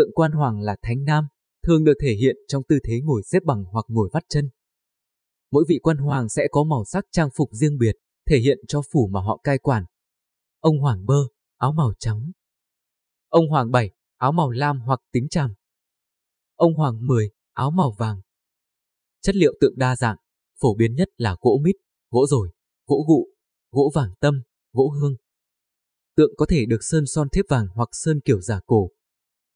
Tượng quan hoàng là thánh nam, thường được thể hiện trong tư thế ngồi xếp bằng hoặc ngồi vắt chân. Mỗi vị quan hoàng sẽ có màu sắc trang phục riêng biệt, thể hiện cho phủ mà họ cai quản. Ông hoàng bơ, áo màu trắng. Ông hoàng bảy, áo màu lam hoặc tím tràm. Ông hoàng mười, áo màu vàng. Chất liệu tượng đa dạng, phổ biến nhất là gỗ mít, gỗ rồi, gỗ gụ, gỗ vàng tâm, gỗ hương. Tượng có thể được sơn son thép vàng hoặc sơn kiểu giả cổ,